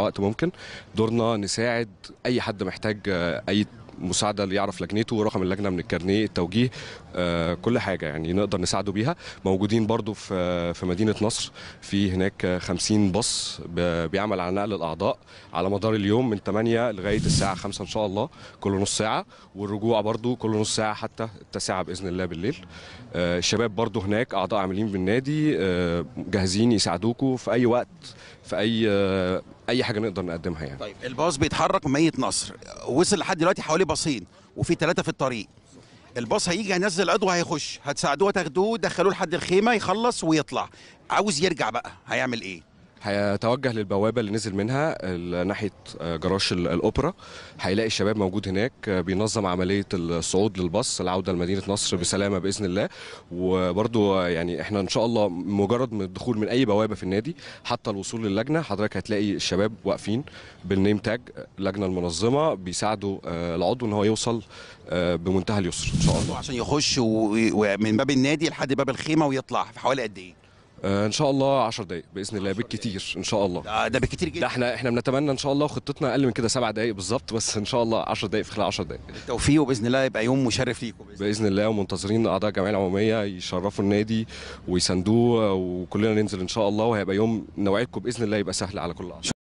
وقت ممكن دورنا نساعد اي حد محتاج آه، اي مساعده اللي يعرف لجنته رقم اللجنه من الكارنيه التوجيه آه، كل حاجه يعني نقدر نساعده بيها موجودين برضو في آه، في مدينه نصر في هناك 50 باص بيعمل على نقل الاعضاء على مدار اليوم من 8 لغايه الساعه 5 ان شاء الله كل نص ساعه والرجوع برضو كل نص ساعه حتى التاسعه باذن الله بالليل الشباب برضو هناك اعضاء عاملين بالنادي جاهزين يساعدوكوا في اي وقت في اي اي حاجه نقدر نقدمها يعني طيب الباص بيتحرك ميت نصر وصل لحد دلوقتي حوالي باصين وفي ثلاثه في الطريق الباص هيجي هينزل العضو هيخش هتساعدوه تاخدوه تدخلوه لحد الخيمه يخلص ويطلع عاوز يرجع بقى هيعمل ايه هيتوجه للبوابه اللي نزل منها ناحيه آه، جراج الاوبرا هيلاقي الشباب موجود هناك آه، بينظم عمليه الصعود للباص العوده لمدينه نصر بسلامه باذن الله وبرده آه، يعني احنا ان شاء الله مجرد من الدخول من اي بوابه في النادي حتى الوصول للجنه حضرتك هتلاقي الشباب واقفين بالنيم تاج اللجنه المنظمه بيساعدوا العضو ان هو يوصل بمنتهى اليسر ان شاء الله عشان يخش ومن باب النادي لحد باب الخيمه ويطلع في حوالي قد ايه آه ان شاء الله 10 دقائق باذن الله بالكتير ان شاء الله ده, بالكثير بالكتير جدا ده احنا احنا بنتمنى ان شاء الله خطتنا اقل من كده سبع دقائق بالظبط بس ان شاء الله 10 دقائق في خلال 10 دقائق بالتوفيق وباذن الله يبقى يوم مشرف ليكم باذن, بإذن الله ومنتظرين اعضاء الجمعيه العموميه يشرفوا النادي ويساندوه وكلنا ننزل ان شاء الله وهيبقى يوم نوعدكم باذن الله يبقى سهل على كل عشر.